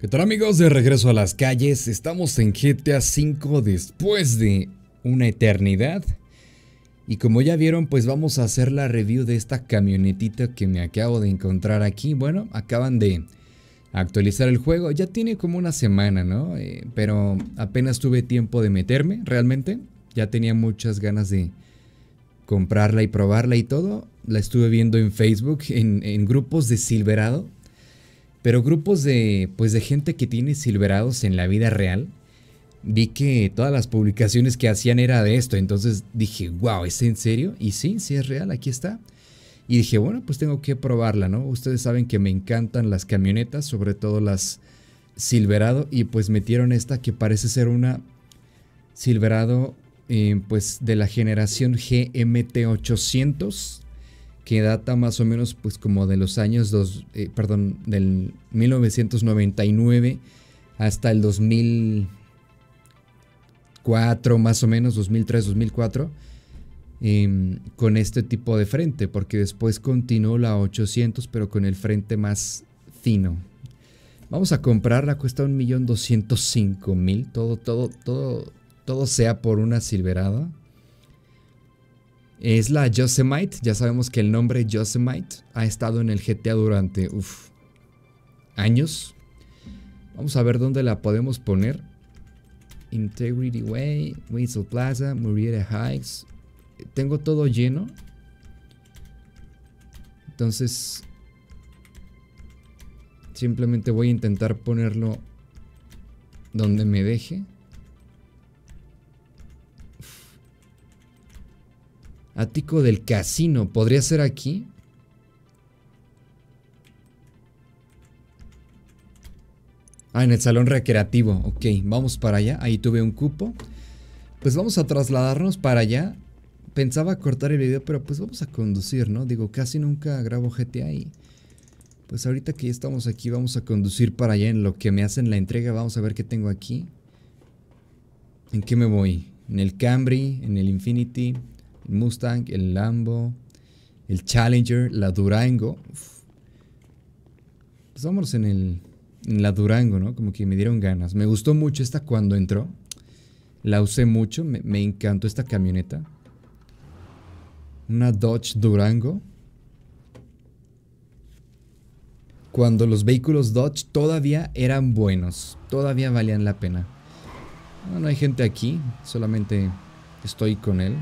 ¿Qué tal amigos? De regreso a las calles, estamos en GTA V después de una eternidad. Y como ya vieron, pues vamos a hacer la review de esta camionetita que me acabo de encontrar aquí. Bueno, acaban de actualizar el juego, ya tiene como una semana, ¿no? Eh, pero apenas tuve tiempo de meterme, realmente. Ya tenía muchas ganas de comprarla y probarla y todo. La estuve viendo en Facebook, en, en grupos de Silverado pero grupos de, pues de gente que tiene silverados en la vida real, vi que todas las publicaciones que hacían era de esto. Entonces dije, wow, ¿es en serio? Y sí, sí es real, aquí está. Y dije, bueno, pues tengo que probarla, ¿no? Ustedes saben que me encantan las camionetas, sobre todo las Silverado. Y pues metieron esta que parece ser una Silverado, eh, pues de la generación GMT800 que data más o menos pues como de los años, dos, eh, perdón, del 1999 hasta el 2004 más o menos, 2003, 2004, em, con este tipo de frente, porque después continuó la 800 pero con el frente más fino. Vamos a comprarla, cuesta 1.205.000, todo, todo, todo, todo sea por una silverada. Es la Yosemite, ya sabemos que el nombre Yosemite ha estado en el GTA durante años. Vamos a ver dónde la podemos poner. Integrity Way, Weasel Plaza, Murrieta Heights. Tengo todo lleno. Entonces, simplemente voy a intentar ponerlo donde me deje. Ático del casino. ¿Podría ser aquí? Ah, en el salón recreativo. Ok, vamos para allá. Ahí tuve un cupo. Pues vamos a trasladarnos para allá. Pensaba cortar el video, pero pues vamos a conducir, ¿no? Digo, casi nunca grabo GTA Pues ahorita que ya estamos aquí, vamos a conducir para allá en lo que me hacen la entrega. Vamos a ver qué tengo aquí. ¿En qué me voy? En el Camry, en el Infinity, Mustang, el Lambo, el Challenger, la Durango. Pues en, el, la Durango, ¿no? Como que me dieron ganas. Me gustó mucho esta cuando entró. La usé mucho, me, encantó esta camioneta. Una Dodge Durango. Cuando los vehículos Dodge todavía eran buenos, todavía valían la pena. no hay gente aquí, solamente estoy con él.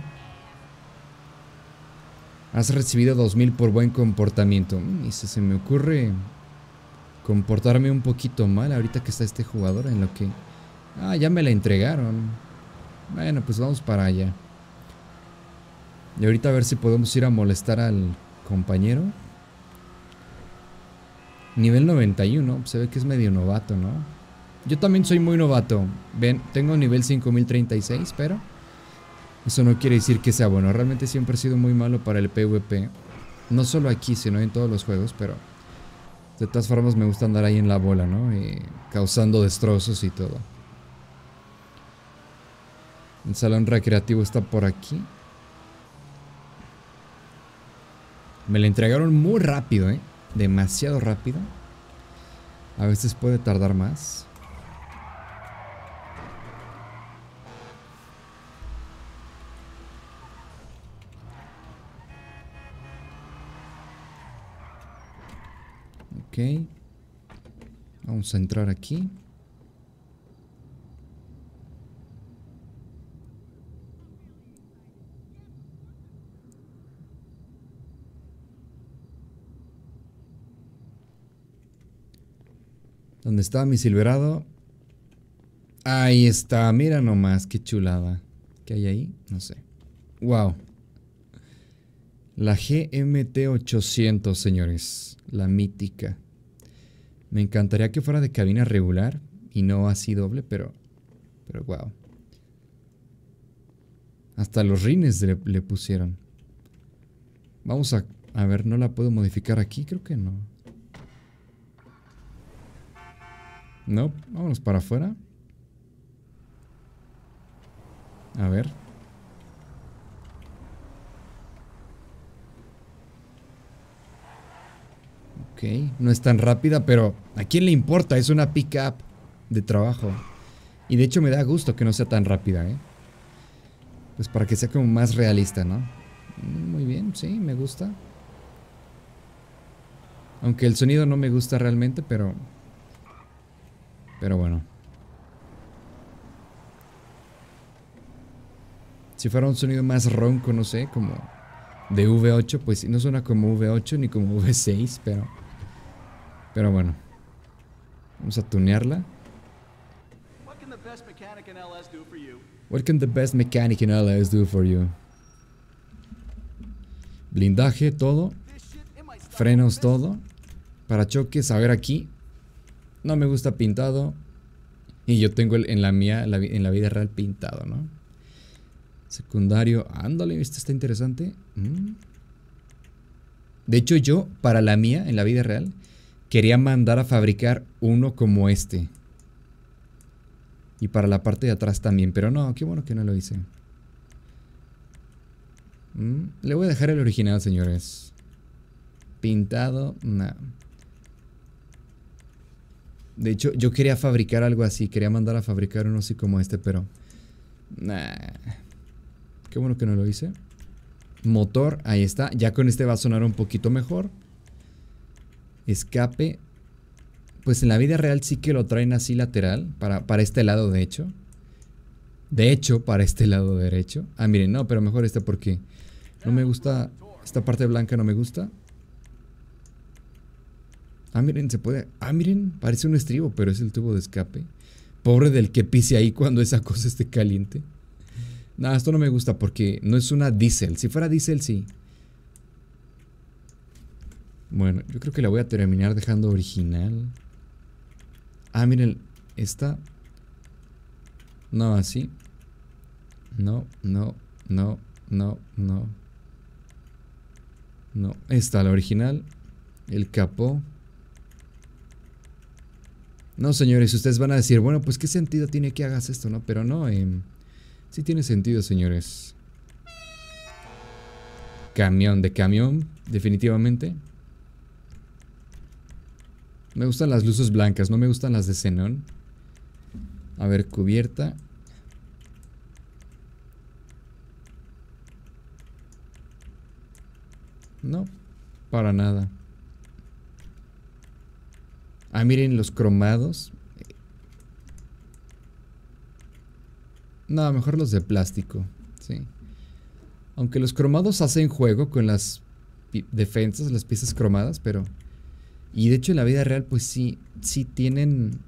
Has recibido 2000 por buen comportamiento. Mm, y se me ocurre comportarme un poquito mal ahorita que está este jugador en lo que... Ah, ya me la entregaron. Bueno, pues vamos para allá. Y ahorita a ver si podemos ir a molestar al compañero. Nivel 91, se ve que es medio novato, ¿no? Yo también soy muy novato. Ven, tengo nivel 5036, pero... Eso no quiere decir que sea bueno. Realmente siempre he sido muy malo para el PvP. No solo aquí, sino en todos los juegos, pero... De todas formas me gusta andar ahí en la bola, ¿no? Y causando destrozos y todo. El salón recreativo está por aquí. Me la entregaron muy rápido, ¿eh? Demasiado rápido. A veces puede tardar más. Vamos a entrar aquí. ¿Dónde está mi silverado? Ahí está, mira nomás, qué chulada. ¿Qué hay ahí? No sé. Wow. La GMT 800, señores. La mítica. Me encantaría que fuera de cabina regular y no así doble, pero, pero wow. Hasta los rines le, le pusieron. Vamos a, a ver, ¿no la puedo modificar aquí? Creo que no. No, vámonos para afuera. A ver. Ok, no es tan rápida, pero ¿a quién le importa? Es una pick-up de trabajo. Y de hecho me da gusto que no sea tan rápida, ¿eh? Pues para que sea como más realista, ¿no? Mm, muy bien, sí, me gusta. Aunque el sonido no me gusta realmente, pero... Pero bueno. Si fuera un sonido más ronco, no sé, como de V8, pues no suena como V8 ni como V6, pero... Pero bueno. Vamos a tunearla. What can the best mechanic in LS do for you? Blindaje, todo. Frenos, todo. Parachoques, a ver aquí. No me gusta pintado. Y yo tengo en la mía, en la vida real, pintado, ¿no? Secundario, ándale, este está interesante. Mm. De hecho, yo, para la mía, en la vida real, Quería mandar a fabricar uno como este. Y para la parte de atrás también, pero no, qué bueno que no lo hice. Mm, le voy a dejar el original, señores. Pintado, nada. De hecho, yo quería fabricar algo así. Quería mandar a fabricar uno así como este, pero... Qué bueno que no lo hice. Motor, ahí está. Ya con este va a sonar un poquito mejor escape, pues en la vida real sí que lo traen así lateral, para, para este lado de hecho. De hecho, para este lado derecho. Ah, miren, no, pero mejor este porque no me gusta, esta parte blanca no me gusta. Ah, miren, se puede... Ah, miren, parece un estribo, pero es el tubo de escape. Pobre del que pise ahí cuando esa cosa esté caliente. Nada, esto no me gusta porque no es una diésel. Si fuera diésel, sí. Bueno, yo creo que la voy a terminar dejando original. Ah, miren, esta. No, así. No, no, no, no, no. No, esta, la original. El capó. No, señores, ustedes van a decir, bueno, pues qué sentido tiene que hagas esto, ¿no? Pero no, eh, sí tiene sentido, señores. Camión de camión, definitivamente. Me gustan las luces blancas, no me gustan las de xenón. A ver, cubierta. No, para nada. Ah, miren los cromados. No, mejor los de plástico, sí. Aunque los cromados hacen juego con las defensas, las piezas cromadas, pero... Y de hecho en la vida real pues sí, sí tienen...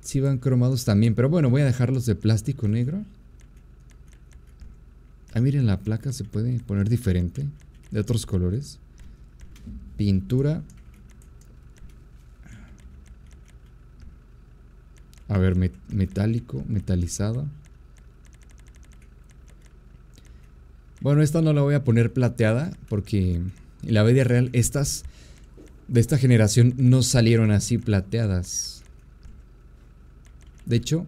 Sí van cromados también, pero bueno, voy a dejarlos de plástico negro. Ah, miren, la placa se puede poner diferente, de otros colores. Pintura. A ver, metálico, metalizado. Bueno, esta no la voy a poner plateada porque la vida real, estas de esta generación no salieron así plateadas. De hecho,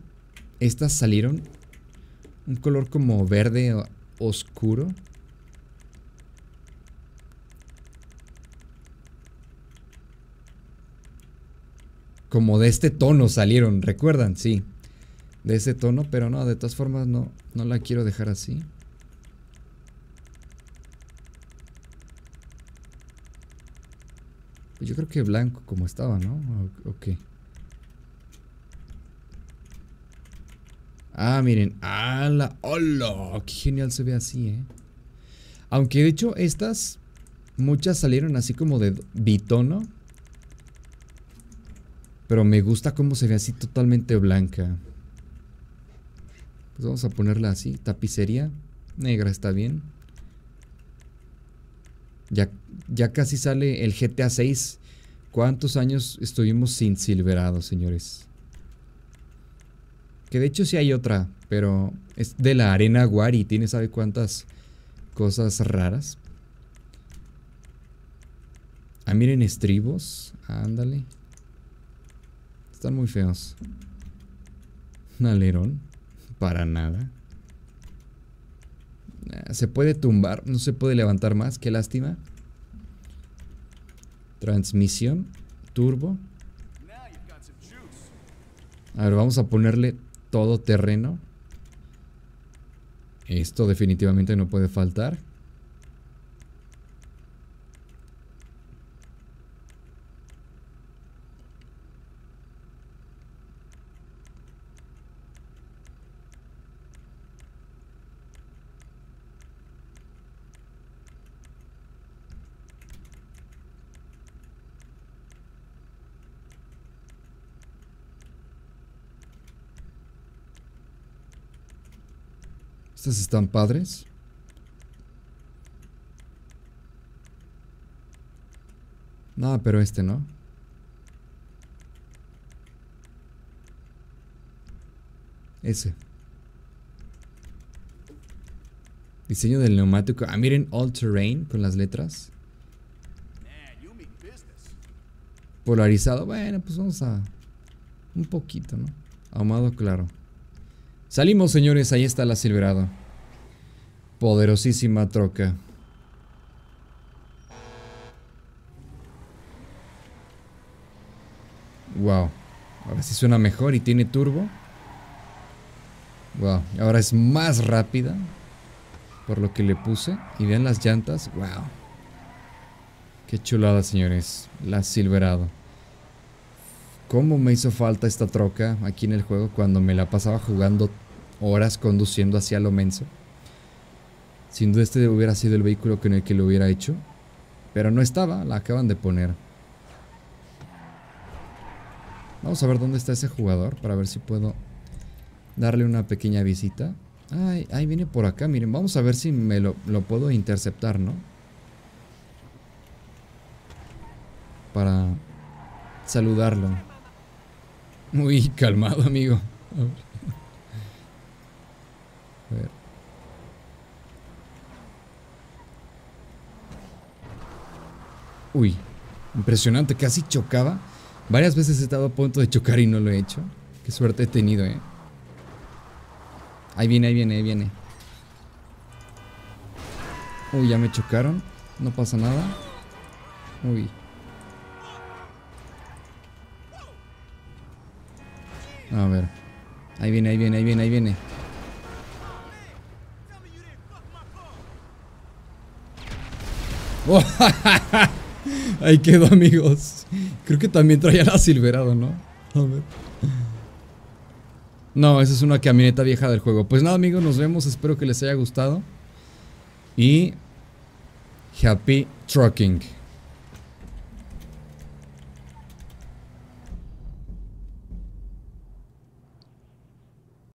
estas salieron un color como verde oscuro. Como de este tono salieron, ¿recuerdan? Sí. De ese tono, pero no, de todas formas no, no la quiero dejar así. Pues yo creo que blanco como estaba, ¿no? ¿O, Ah, miren. ¡Hola! ¡Qué genial se ve así, eh! Aunque de hecho estas... Muchas salieron así como de bitono. Pero me gusta cómo se ve así totalmente blanca. Pues vamos a ponerla así. Tapicería. Negra está bien. Ya, casi sale el GTA 6. ¿Cuántos años estuvimos sin Silverado, señores? Que de hecho sí hay otra, pero es de la arena Wari. Tiene sabe cuántas cosas raras. Ah, miren, estribos. Ándale. Están muy feos. Un alerón. Para nada se puede tumbar, no se puede levantar más, qué lástima. Transmisión, turbo. A ver, vamos a ponerle todo terreno. Esto definitivamente no puede faltar. Estos están padres. No, pero este no. Ese. Diseño del neumático. Ah, miren, all terrain con las letras. Polarizado. Bueno, pues vamos a... Un poquito, ¿no? Ahumado claro. Salimos, señores, ahí está la Silverado. Poderosísima troca. Wow. Ahora sí suena mejor y tiene turbo. Wow. Ahora es más rápida. Por lo que le puse. Y vean las llantas. Wow. Qué chulada, señores. La Silverado. ¿Cómo me hizo falta esta troca aquí en el juego cuando me la pasaba jugando horas conduciendo hacia lo menso. Sin duda este hubiera sido el vehículo con el que lo hubiera hecho, pero no estaba, la acaban de poner. Vamos a ver dónde está ese jugador para ver si puedo darle una pequeña visita. Ahí viene por acá, miren, vamos a ver si me lo, lo puedo interceptar, ¿no? Para saludarlo. Muy calmado, amigo. A ver ver. Uy, impresionante, casi chocaba. Varias veces he estado a punto de chocar y no lo he hecho. Qué suerte he tenido, eh. Ahí viene, ahí viene, ahí viene. Uy, ya me chocaron. No pasa nada. Uy. A ver. Ahí viene, ahí viene, ahí viene, ahí viene. Ahí quedó, amigos. Creo que también traía la Silverado, ¿no? A ver. No, esa es una camioneta vieja del juego. Pues nada, amigos, nos vemos. Espero que les haya gustado. Y... Happy Trucking.